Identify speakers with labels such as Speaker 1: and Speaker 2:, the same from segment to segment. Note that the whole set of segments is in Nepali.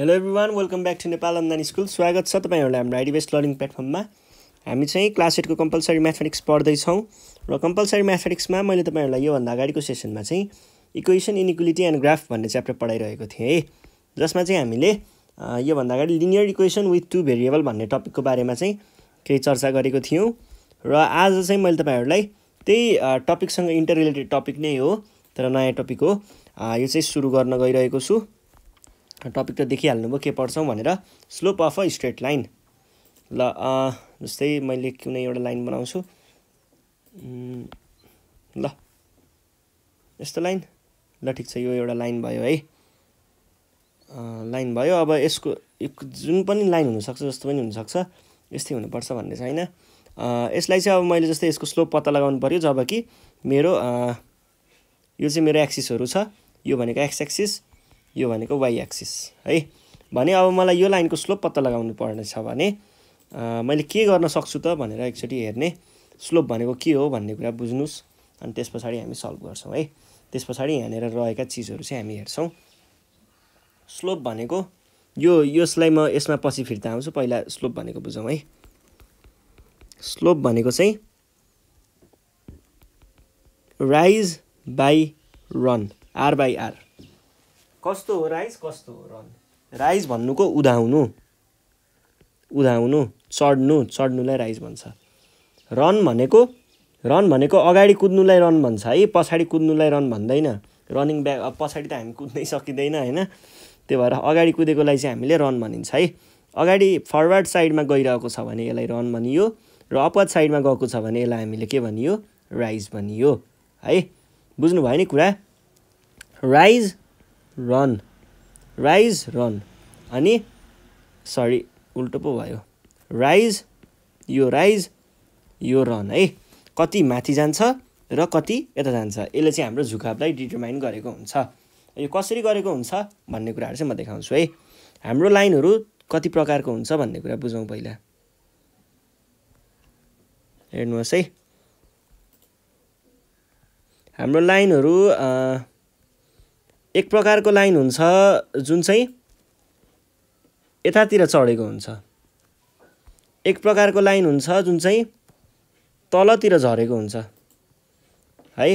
Speaker 1: hello everyone welcome back to Nepal अन्दान स्कुल स्वागत छ तपाईँहरूलाई हाम्रो आइडी बेस्ट लर्निङ प्लेटफर्ममा हामी चाहिँ क्लास एटको कम्पलसरी म्याथमेटिक्स पढ्दैछौँ र कम्पलसरी म्याथमेटिक्समा मैले तपाईँहरूलाई योभन्दा अगाडिको सेसनमा चाहिँ इक्वेसन इनइक्वलिटी एन्ड ग्राफ भन्ने च्याप्टर पढाइरहेको थिएँ है जसमा चाहिँ हामीले योभन्दा अगाडि linear equation with two variable भन्ने टपिकको बारेमा चाहिँ केही चर्चा गरेको थियौँ र आज चाहिँ मैले तपाईँहरूलाई त्यही टपिकसँग इन्टर रिलेटेड टपिक नै हो तर नयाँ टपिक हो यो चाहिँ सुरु गर्न गइरहेको छु टपिक त देखिहाल्नुभयो के पढ्छौँ भनेर slope of a straight line ल जस्तै मैले कुनै एउटा लाइन बनाउँछु ल यस्तो लाइन ल ठिक छ यो एउटा लाइन भयो है लाइन भयो अब यसको जुन पनि लाइन हुनसक्छ जस्तो पनि हुनसक्छ यस्तै हुनुपर्छ भन्ने छैन यसलाई चाहिँ अब मैले जस्तै यसको स्लोप पत्ता लगाउनु पऱ्यो जब कि मेरो यो चाहिँ मेरो एक्सिसहरू छ यो भनेको एक्स एक्सिस यो भनेको वाइ एक्सिस है भने अब मलाई यो लाइनको स्लोप पत्ता लगाउनु पर्नेछ भने मैले के गर्न सक्छु त भनेर एकचोटि हेर्ने स्लोप भनेको के हो भन्ने कुरा बुझ्नुहोस् अनि त्यस पछाडि हामी सल्भ गर्छौँ है त्यस पछाडि यहाँनिर रहेका चिजहरू चाहिँ हामी हेर्छौँ स्लोप भनेको यो यसलाई म यसमा पछि फिर्ता आउँछु पहिला स्लोप भनेको बुझौँ है स्लोप भनेको चाहिँ rise by run R by R कस्तो हो राइज कस्तो हो रन राइज भन्नुको उधाउनु उधाउनु चढ्नु चढ्नुलाई राइज भन्छ रन भनेको रन भनेको अगाडि कुद्नुलाई रन भन्छ है पछाडि कुद्नुलाई रन भन्दैन रनिङ ब्याक पछाडि त हामी कुद्नै सकिँदैन होइन त्यही भएर अगाडि कुदेकोलाई चाहिँ हामीले रन भनिन्छ है अगाडि फरवर्ड साइडमा गइरहेको छ भने यसलाई रन भनियो र अपर साइडमा गएको छ भने यसलाई हामीले के भनियो राइज भनियो है बुझ्नु भयो नि कुरा राइज रन राइज रन अनि सरी उल्टो पो भयो राइज यो राइज यो रन है कति माथि जान्छ र कति यता जान्छ यसले चाहिँ हाम्रो झुकावलाई डिटर्माइन गरेको हुन्छ यो कसरी गरेको हुन्छ भन्ने कुराहरू चाहिँ म देखाउँछु है हाम्रो लाइनहरू कति प्रकारको हुन्छ भन्ने कुरा बुझौँ पहिला हेर्नुहोस् है हाम्रो लाइनहरू एक प्रकारको लाइन हुन्छ जुन चाहिँ यतातिर चढेको हुन्छ एक प्रकारको लाइन हुन्छ जुन चाहिँ तलतिर झरेको हुन्छ है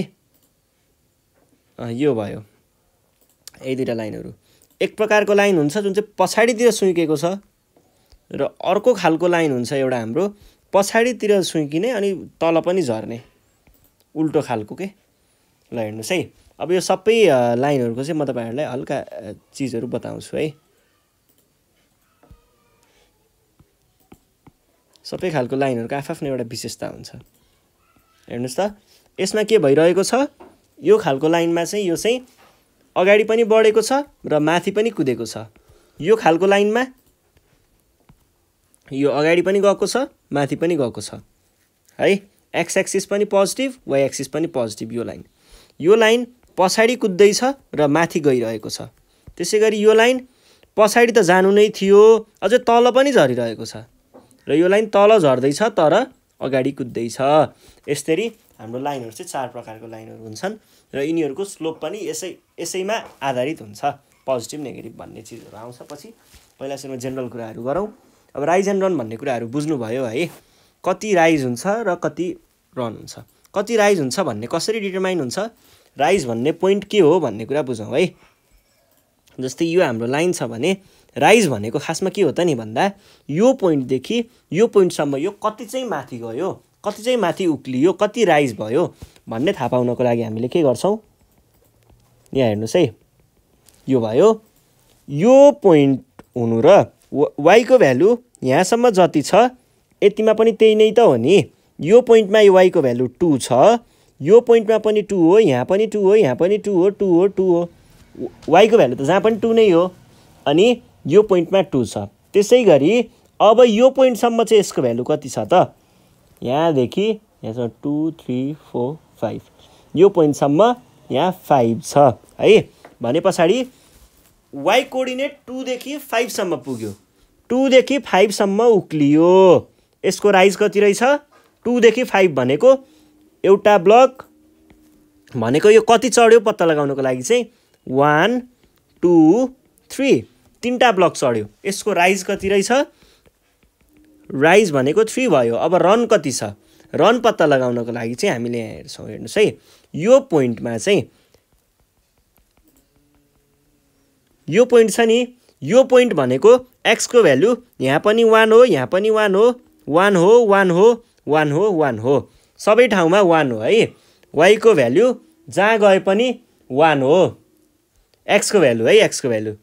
Speaker 1: यो भयो यही दुइटा लाइनहरू एक प्रकारको लाइन हुन्छ जुन चाहिँ पछाडितिर सुकेको छ र अर्को खालको लाइन हुन्छ एउटा हाम्रो पछाडितिर सुइकिने अनि तल पनि झर्ने उल्टो खालको के ल हेर्नुहोस् है अब यो सबै लाइनहरूको चाहिँ म तपाईँहरूलाई हल्का चिजहरू बताउँछु है सबै खालको लाइनहरूको आफआफ्नो एउटा विशेषता हुन्छ हेर्नुहोस् त यसमा के भइरहेको छ यो खालको लाइनमा चाहिँ यो चाहिँ अगाडि पनि बढेको छ र माथि पनि कुदेको छ यो खालको लाइनमा यो अगाडि पनि गएको छ माथि पनि गएको छ है एक्स एक्सिस पनि पोजिटिभ वाइ एक्सिस पनि पोजिटिभ यो लाइन यो लाइन पछाडि कुद्दैछ र माथि गइरहेको छ त्यसै गरी यो लाइन पछाडि त जानु नै थियो अझै तल पनि झरिरहेको छ र यो लाइन तल झर्दैछ तर अगाडि कुद्दैछ यसरी हाम्रो लाइनहरू चाहिँ चार प्रकारको लाइनहरू हुन्छन् र यिनीहरूको स्लोप पनि यसै यसैमा आधारित हुन्छ पोजिटिभ नेगेटिभ भन्ने चिजहरू आउँछ पछि पहिला सुरुमा जेनरल कुराहरू गरौँ अब राइज एन्ड रन भन्ने कुराहरू बुझ्नुभयो है कति राइज हुन्छ र कति रन हुन्छ कति राइज हुन्छ भन्ने कसरी डिटर्माइन हुन्छ राइज भन्ने पोइन्ट के हो भन्ने कुरा बुझौँ है जस्तै यो हाम्रो लाइन छ भने राइज भनेको खासमा के हो त नि भन्दा यो पोइन्टदेखि यो पोइन्टसम्म यो कति चाहिँ माथि गयो कति चाहिँ माथि उक्लियो कति राइज भयो भन्ने थाहा पाउनको लागि हामीले के गर्छौँ यहाँ हेर्नुहोस् है यो भयो यो पोइन्ट हुनु र वाइको भ्यालु यहाँसम्म जति छ यतिमा पनि त्यही नै त हो नि यो पोइन्टमा यो वाइको भ्यालु टू छ यो पोइन्टमा पनि टू हो यहाँ पनि टू हो यहाँ पनि टू हो टू हो टु हो वाइको भ्यालु त जहाँ पनि टु नै हो अनि यो पोइन्टमा टू छ त्यसै गरी अब यो पोइन्टसम्म चाहिँ यसको भ्यालु कति छ त यहाँदेखि यहाँ छ टु थ्री फोर फाइभ यो पोइन्टसम्म यहाँ फाइभ छ है भने पछाडि वाइ कोर्डिनेट टूदेखि फाइभसम्म पुग्यो टुदेखि फाइभसम्म उक्लियो यसको राइज कति रहेछ टुदेखि फाइभ भनेको एउटा ब्लक भनेको यो कति चढ्यो पत्ता लगाउनुको लागि चाहिँ वान टू थ्री तिनवटा ब्लक चढ्यो यसको राइज कति रहेछ राइज भनेको थ्री भयो अब रन कति छ रन पत्ता लगाउनको लागि चाहिँ हामीले यहाँ हेर्छौँ हेर्नुहोस् है यो पोइन्टमा चाहिँ यो पोइन्ट छ नि यो पोइन्ट भनेको एक्सको भ्यालु यहाँ पनि वान हो यहाँ पनि वान हो वान हो वान हो वान हो वान हो सबै ठाउँमा वान हो है वाइको भ्याल्यु जहाँ गए पनि वान हो एक्सको भ्यालु है एक्सको भ्यालु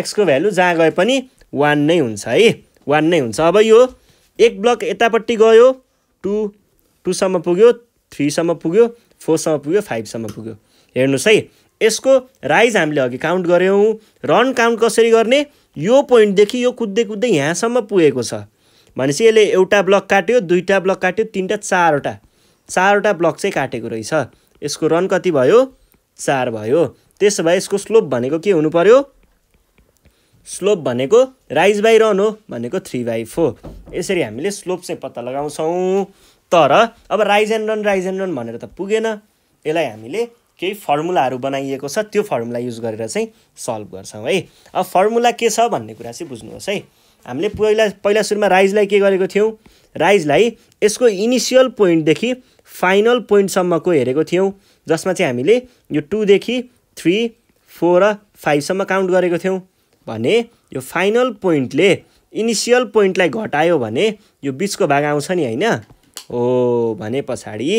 Speaker 1: एक्सको भ्यालु जहाँ गए पनि वान नै हुन्छ है वान नै हुन्छ अब यो एक ब्लक यतापट्टि गयो टु टूसम्म पुग्यो थ्रीसम्म पुग्यो फोरसम्म पुग्यो फाइभसम्म पुग्यो हेर्नुहोस् है यसको राइज हामीले अघि काउन्ट गऱ्यौँ रन काउन्ट कसरी गर्ने यो पोइन्टदेखि यो कुद्दै कुद्दै यहाँसम्म पुगेको छ भनेपछि यसले एउटा ब्लक काट्यो दुईवटा ब्लक काट्यो तिनवटा चारवटा चारवटा ब्लक चाहिँ काटेको रहेछ यसको रन कति भयो चार भयो त्यसो भए यसको स्लोप भनेको के हुनु पऱ्यो स्लोप भनेको राइज बाई रन हो भनेको थ्री बाई फोर यसरी हामीले स्लोप चाहिँ पत्ता लगाउँछौँ तर अब rise and run rise and run भनेर त पुगेन यसलाई हामीले केही फर्मुलाहरू बनाइएको छ त्यो फर्मुला युज गरेर चाहिँ सल्भ गर्छौँ है अब फर्मुला के छ भन्ने कुरा चाहिँ बुझ्नुहोस् है हामीले पहिला पहिला सुरुमा राइजलाई के गरेको थियौँ राइजलाई यसको इनिसियल पोइन्टदेखि फाइनल पोइन्टसम्मको हेरेको थियौँ जसमा चाहिँ हामीले यो टूदेखि थ्री फोर र फाइभसम्म काउन्ट गरेको थियौँ भने यो फाइनल पोइन्टले इनिसियल पोइन्टलाई घटायो भने यो बिचको भाग आउँछ नि होइन हो भने पछाडि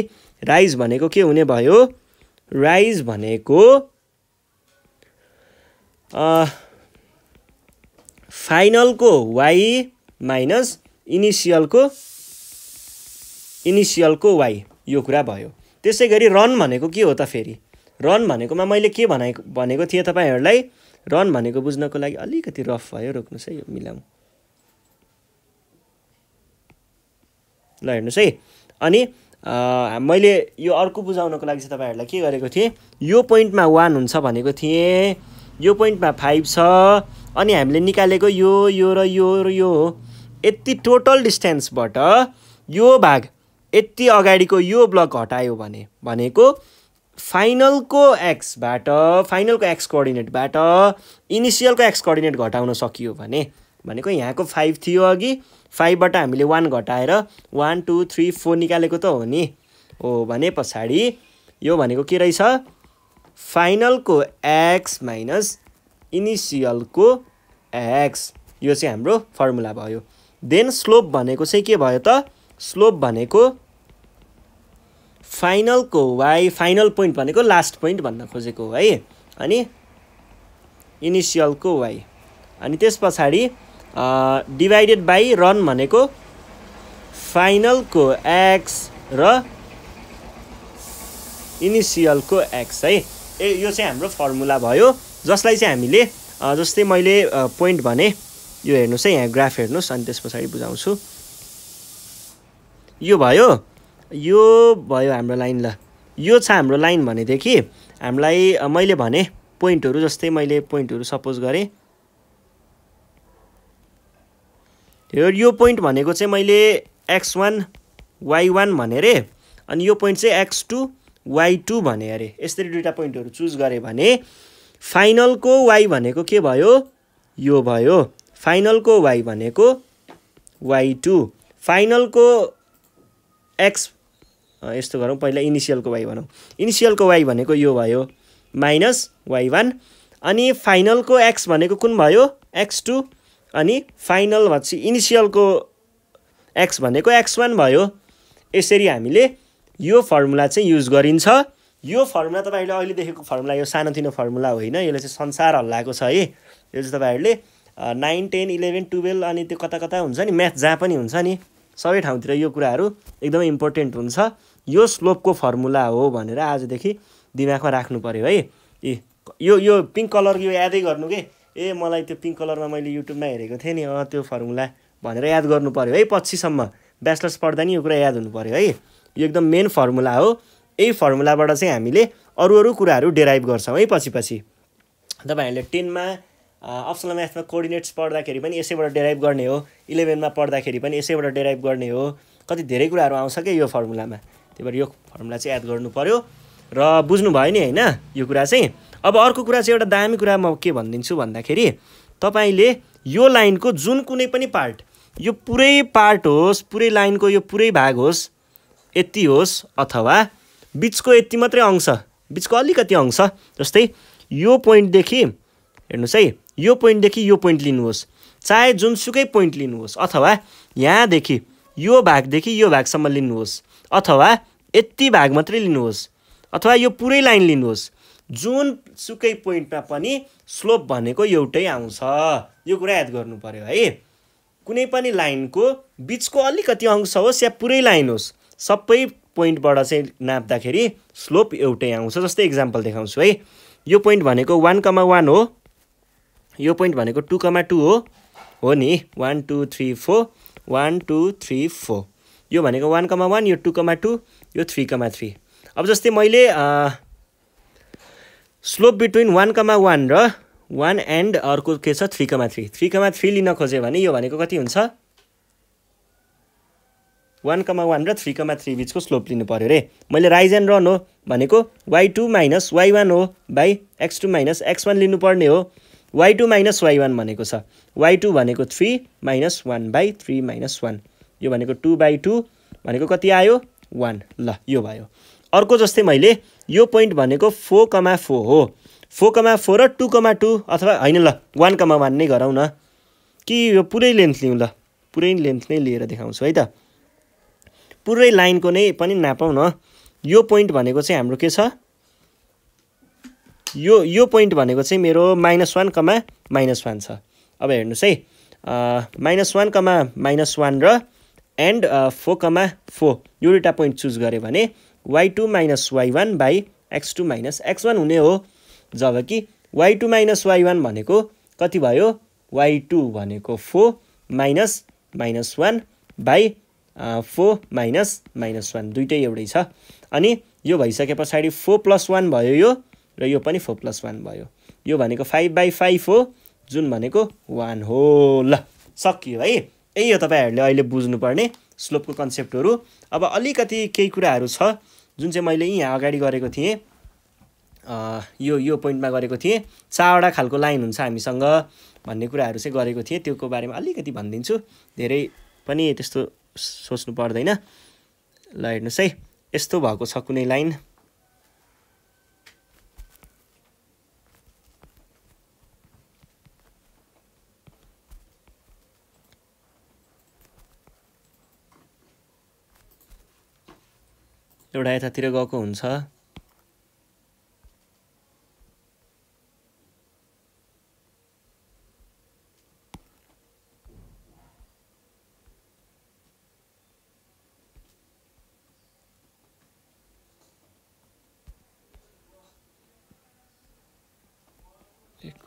Speaker 1: राइज भनेको के हुने भयो राइज भनेको फाइनलको वाइ माइनस इनिसियलको इनिसियलको वाइ यो कुरा भयो त्यसै गरी रन भनेको के हो त फेरि रन भनेकोमा मैले के भने भनेको थिएँ तपाईँहरूलाई रन भनेको बुझ्नको लागि अलिकति रफ भयो रोक्नुहोस् है यो मिलाउँ ल हेर्नुहोस् है अनि मैले यो अर्को बुझाउनको लागि चाहिँ तपाईँहरूलाई के गरेको थिएँ यो पोइन्टमा वान हुन्छ भनेको थिएँ यो पोइन्टमा फाइभ छ अनि हामीले निकालेको यो यो र यो र यो हो यति टोटल डिस्टेन्सबाट यो भाग यति अगाडिको यो ब्लक हटायो भने भनेको फाइनलको एक्सबाट फाइनलको एक्स कोअर्डिनेटबाट इनिसियलको एक्स कोअर्डिनेट घटाउन सकियो भने भनेको यहाँको फाइभ थियो अघि फाइभबाट हामीले वान घटाएर वान टू थ्री फोर निकालेको त हो नि हो भने पछाडि यो भनेको के रहेछ फाइनलको एक्स माइनस इनिसियलको एक्स यो चाहिँ हाम्रो फर्मुला भयो देन स्लोप भनेको चाहिँ के भयो त स्लोप भनेको फाइनलको वाइ फाइनल पोइन्ट भनेको लास्ट पोइन्ट भन्न खोजेको हो है अनि इनिसियलको वाइ अनि त्यस पछाडि डिभाइडेड बाई रन भनेको फाइनलको एक्स र इनिसियलको एक्स है ए यो चाहिँ हाम्रो फर्मुला भयो जसलाई चाहिँ हामीले जस्तै मैले पोइन्ट भने यो हेर्नुहोस् है यहाँ ग्राफ हेर्नुहोस् अनि त्यस पछाडि बुझाउँछु यो भयो यो भयो हाम्रो लाइन ल यो छ हाम्रो लाइन भनेदेखि हामीलाई मैले भने पोइन्टहरू जस्तै मैले पोइन्टहरू सपोज गरेँ यो यो पोइन्ट भनेको चाहिँ मैले एक्स वान वाइ वान भने अरे अनि यो पोइन्ट चाहिँ एक्स टू वाइ टू भने अरे यसरी दुइटा पोइन्टहरू चुज गरेँ भने फाइनलको वाइ भनेको के भयो यो भयो फाइनलको वाइ भनेको वाइ टू फाइनलको एक्स यस्तो गरौँ पहिला इनिसियलको वाइ भनौँ इनिसियलको वाइ भनेको यो भयो माइनस वाइ वान अनि फाइनलको एक्स भनेको कुन भयो एक्स टू अनि फाइनल भनेपछि इनिसियलको एक्स भनेको एक्स वान भयो यसरी हामीले यो फर्मुला चाहिँ युज गरिन्छ यो फर्मुला तपाईँहरूले अहिले देखेको फर्मुला यो सानोतिनो फर्मुला होइन यसले चाहिँ संसार हल्लाएको छ है यो चाहिँ तपाईँहरूले नाइन टेन इलेभेन टुवेल्भ अनि त्यो कता कता हुन्छ नि म्याथ जहाँ पनि हुन्छ नि सबै ठाउँतिर यो कुराहरू एकदमै इम्पोर्टेन्ट हुन्छ यो स्लोपको फर्मुला हो भनेर आजदेखि दिमागमा राख्नु पऱ्यो है ए यो यो पिङ्क कलर यो यादै गर्नु के ए मलाई त्यो पिङ्क कलरमा मैले युट्युबमा हेरेको थिएँ नि अँ त्यो फर्मुला भनेर याद गर्नु पऱ्यो है पछिसम्म ब्याचलर्स पढ्दा नि यो कुरा याद हुनु पऱ्यो है यो एकदम मेन फर्मुला हो यही फर्मुलाबाट चाहिँ हामीले अरू अरू कुराहरू डेराइभ गर्छौँ है पछि पछि तपाईँहरूले टेनमा अप्सनल म्याथमा कोर्डिनेट्स पढ्दाखेरि पनि यसैबाट डेराइभ गर्ने हो इलेभेनमा पढ्दाखेरि पनि यसैबाट डेराइभ गर्ने हो कति धेरै कुराहरू आउँछ क्या यो फर्मुलामा त्यही भएर यो फर्मुला चाहिँ याद गर्नु पऱ्यो र बुझ्नुभयो नि होइन यो कुरा चाहिँ अब अर्को कुरा चाहिँ एउटा दामी कुरा म के भनिदिन्छु भन्दाखेरि तपाईँले यो लाइनको जुन कुनै पनि पार्ट यो पुरै पार्ट होस् पुरै लाइनको यो पुरै भाग होस् यति होस् अथवा बिचको यति मात्रै अंश बिचको अलिकति अंश जस्तै यो पोइन्टदेखि हेर्नुहोस् है यो पोइन्टदेखि यो पोइन्ट लिनुहोस् चाहे जुनसुकै पोइन्ट लिनुहोस् अथवा यहाँदेखि यो भागदेखि यो भागसम्म लिनुहोस् अथवा यति भाग मात्रै लिनुहोस् अथवा यो पुरै लाइन लिनुहोस् जुन सुकै पोइन्टमा पनि स्लोप भनेको एउटै आउँछ यो कुरा याद गर्नु पऱ्यो है कुनै पनि लाइनको बिचको अलिकति अंश होस् या पुरै लाइन होस् सबै पोइन्टबाट चाहिँ नाप्दाखेरि स्लोप एउटै आउँछ जस्तै इक्जाम्पल देखाउँछु है यो पोइन्ट भनेको वान कमा वान हो यो पोइन्ट भनेको टु कमा टू हो हो नि one two three four one two three four यो भनेको वान कमा वान यो टू कमा टू यो थ्री कमा थ्री अब जस्तै मैले slope between one comma one र वान एन्ड अर्को के छ three comma three three comma three लिन खोज्यो भने यो भनेको कति हुन्छ वान कमा वान र थ्री कमा थ्री बिचको स्लोप लिनु पऱ्यो अरे मैले राइज एन्ड रन हो भनेको Y two minus why one हो by x two minus x one लिनुपर्ने हो Y two minus why one भनेको छ वाइ टू भनेको three minus one by three minus one यो भनेको टू बाई टू भनेको कति आयो वान ल यो भयो अर्को जस्तै मैले यो पोइन्ट भनेको फोर कमा फोर हो फोर कमा फोर र टू कमा टू अथवा होइन ल वान कमा वान नै गरौँ न कि यो पुरै लेन्थ लिउँ ल पुरै लेन्थ नै लिएर देखाउँछु है त पुरै लाइनको नै पनि नापौँ न यो पोइन्ट भनेको चाहिँ हाम्रो के छ यो यो पोइन्ट भनेको चाहिँ मेरो minus one comma minus one छ अब हेर्नुहोस् है minus one comma minus one र एन्ड फोर कमा फोर यो दुईवटा पोइन्ट चुज गऱ्यो भने y two minus why one by x two minus x one हुने हो जब कि y two minus why one भनेको कति भयो वाइ टू भनेको four minus minus one by four minus minus one दुइटै एउटै छ अनि यो भइसके पछाडि फोर प्लस वान भयो यो र यो पनि फोर प्लस वान भयो यो भनेको फाइभ बाई फाइभ हो जुन भनेको वान हो ल सकियो है यही हो तपाईँहरूले अहिले बुझ्नुपर्ने स्लोपको कन्सेप्टहरू अब अलिकति केही कुराहरू छ जुन चाहिँ मैले यहाँ अगाडि गरेको थिएँ यो यो पोइन्टमा गरेको थिएँ चारवटा खालको लाइन हुन्छ हामीसँग भन्ने कुराहरू चाहिँ गरेको थिएँ त्योको बारेमा अलिकति भनिदिन्छु धेरै पनि त्यस्तो सोच्नु पर्दैन ल हेर्नुहोस् है यस्तो भएको छ कुनै लाइन एउटा यतातिर गएको हुन्छ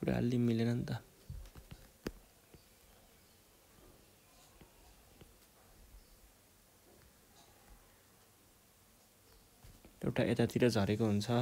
Speaker 1: कुरा अलि मिलेन नि त एउटा यतातिर झरेको हुन्छ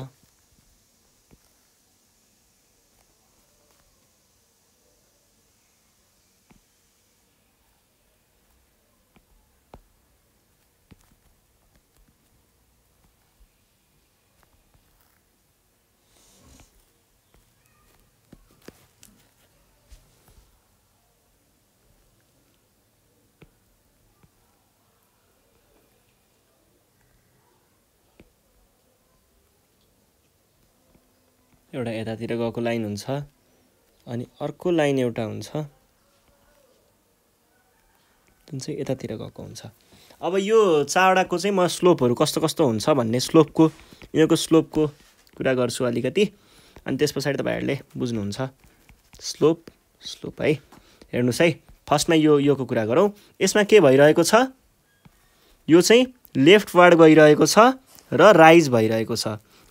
Speaker 1: एउटा यतातिर गएको लाइन हुन्छ अनि अर्को लाइन एउटा हुन्छ जुन चाहिँ यतातिर गएको हुन्छ अब यो चारवटाको चाहिँ म स्लोपहरू कस्तो कस्तो हुन्छ भन्ने स्लोपको यिनीहरूको स्लोपको कुरा गर्छु अलिकति अनि त्यस पछाडि तपाईँहरूले बुझ्नुहुन्छ स्लोप स्लोप है हेर्नुहोस् है फर्स्टमा यो योको कुरा गरौँ यसमा के भइरहेको छ यो चाहिँ लेफ्टवार्ड गइरहेको छ र राइज भइरहेको छ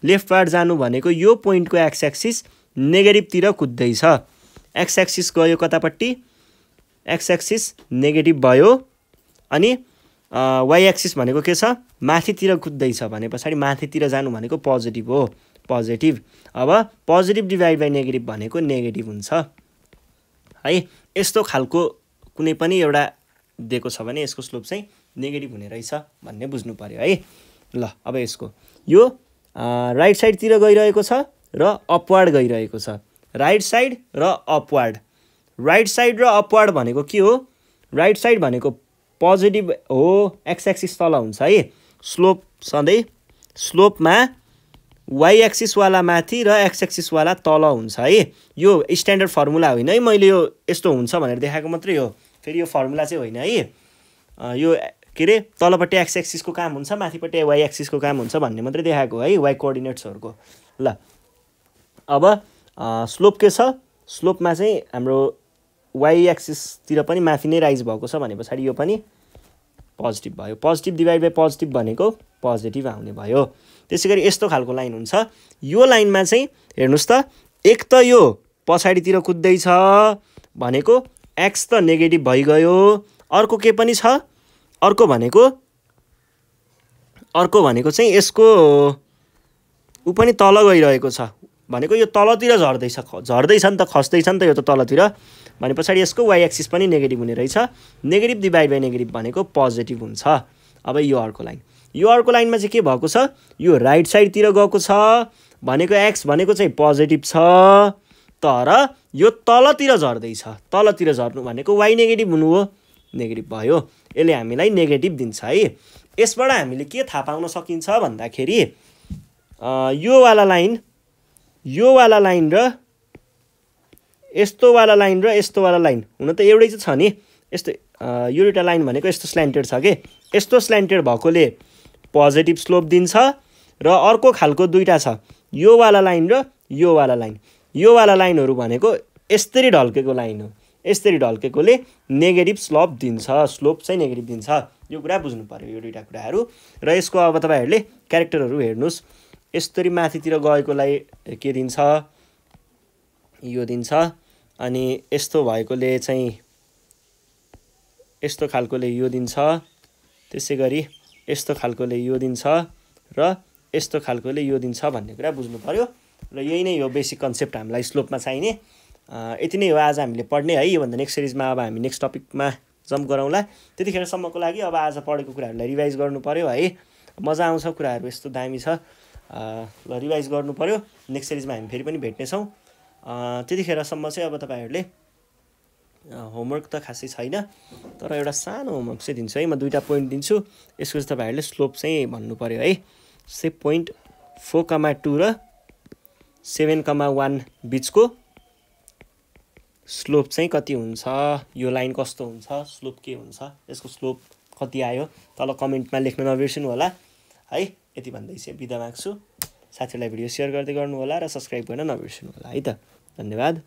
Speaker 1: लेफ्टबाट जानु भनेको यो पोइन्टको एक्स एक्सिस नेगेटिभतिर कुद्दैछ एक्स एक्सिस गयो कतापट्टि एक्स एक्सिस नेगेटिभ भयो अनि वाइ एक्सिस भनेको के छ माथितिर कुद्दैछ भने पछाडि माथितिर जानु भनेको पोजिटिभ हो पोजिटिभ अब पोजिटिभ डिभाइड बाई नेगेटिभ भनेको नेगेटिभ हुन्छ है यस्तो खालको कुनै पनि एउटा दिएको छ भने यसको स्लोप चाहिँ नेगेटिभ हुने रहेछ भन्ने बुझ्नु पऱ्यो है ल अब यसको यो राइट साइडतिर गइरहेको छ र अपवार्ड गइरहेको छ राइट साइड र अपवार्ड राइट साइड र अपवार्ड भनेको के हो राइट साइड भनेको पोजिटिभ हो एक्सएक्सिस तल हुन्छ है स्लोप सधैँ स्लोपमा वाइएक्सिसवाला एक्सिसवाला माथि र एक्सएक्सिसवाला तल हुन्छ है यो स्ट्यान्डर्ड फर्मुला होइन है मैले यो यस्तो हुन्छ भनेर देखाएको मात्रै हो फेरि यो फर्मुला चाहिँ होइन है यो के अरे तलपट्टि एक्स एक्सिसको काम हुन्छ माथिपट्टि वाइ एक्सिसको काम हुन्छ भन्ने मात्रै देखाएको है वाइ कोअर्डिनेट्सहरूको ल अब स्लोप के छ स्लोपमा चाहिँ हाम्रो वाइ एक्सिसतिर पनि माथि नै राइज भएको छ भने पछाडि यो पनि पोजिटिभ भयो पोजिटिभ डिभाइड बाई पोजिटिभ भनेको पोजिटिभ आउने भयो त्यसै गरी यस्तो खालको लाइन हुन्छ यो लाइनमा चाहिँ हेर्नुहोस् त एक त यो पछाडितिर कुद्दैछ भनेको एक्स त नेगेटिभ भइगयो अर्को के पनि छ अर्को भनेको अर्को भनेको चाहिँ यसको ऊ पनि तल गइरहेको छ भनेको यो तलतिर झर्दैछ झर्दैछ नि त खस्दैछ नि त यो त तलतिर भने पछाडि यसको वाइ एक्सिस पनि नेगेटिभ हुने रहेछ नेगेटिभ डिभाइड बाई नेगेटिभ भनेको पोजिटिभ हुन्छ अब यो अर्को लाइन यो अर्को लाइनमा चाहिँ के भएको छ यो राइट साइडतिर गएको छ भनेको एक्स भनेको चाहिँ पोजिटिभ छ तर यो तलतिर झर्दैछ तलतिर झर्नु भनेको वाइ नेगेटिभ हुनु हो नेगेटिभ भयो यसले हामीलाई नेगेटिभ दिन्छ है यसबाट हामीले के थाहा पाउन सकिन्छ भन्दाखेरि योवाला लाइन योवाला लाइन र यस्तोवाला लाइन र यस्तोवाला लाइन हुन त एउटै चाहिँ छ नि यस्तो यो एउटा लाइन भनेको यस्तो स्ल्यान्टेड छ कि यस्तो स्ल्यान्टेड भएकोले पोजिटिभ स्लोप दिन्छ र अर्को खालको दुइटा छ योवाला लाइन र योवाला लाइन योवाला लाइनहरू भनेको यस्तरी ढल्केको लाइन हो यसरी ढल्केकोले नेगेटिभ स्लोप दिन्छ स्लोप चाहिँ नेगेटिभ दिन्छ यो कुरा बुझ्नु पऱ्यो यो दुइटा कुराहरू र यसको अब तपाईँहरूले क्यारेक्टरहरू हेर्नुहोस् यसरी माथितिर गएकोलाई के दिन्छ यो दिन्छ अनि यस्तो भएकोले चाहिँ यस्तो खालकोले यो दिन्छ त्यसै गरी यस्तो खालकोले यो दिन्छ र यस्तो खालकोले यो दिन्छ भन्ने कुरा बुझ्नु पऱ्यो र यही नै हो बेसिक कन्सेप्ट हामीलाई स्लोपमा चाहिने यति नै हो आज हामीले पढ्ने है योभन्दा नेक्स्ट सिरिजमा अब हामी नेक्स्ट टपिकमा जम्प गरौँला त्यतिखेरसम्मको लागि अब आज पढेको कुराहरूलाई रिभाइज गर्नु पऱ्यो है मजा आउँछ कुराहरू यस्तो दामी छ ल रिभाइज गर्नु पऱ्यो नेक्स्ट सिरिजमा हामी फेरि पनि भेट्नेछौँ त्यतिखेरसम्म चाहिँ अब तपाईँहरूले होमवर्क त खासै छैन तर एउटा सानो होमवर्क चाहिँ दिन्छु है म दुईवटा पोइन्ट दिन्छु यसको चाहिँ तपाईँहरूले स्लोप चाहिँ भन्नु पऱ्यो है say point four comma two र सेभेन कमा वान बिचको स्लोप चाहिँ कति हुन्छ यो लाइन कस्तो हुन्छ स्लोप के हुन्छ यसको स्लोप कति आयो तल कमेन्टमा लेख्न नबिर्सिनु होला है यति भन्दै चाहिँ बिदा माग्छु साथीहरूलाई भिडियो सेयर गर्दै गर्नु होला र सब्सक्राइब गर्न नबिर्सिनु होला है त धन्यवाद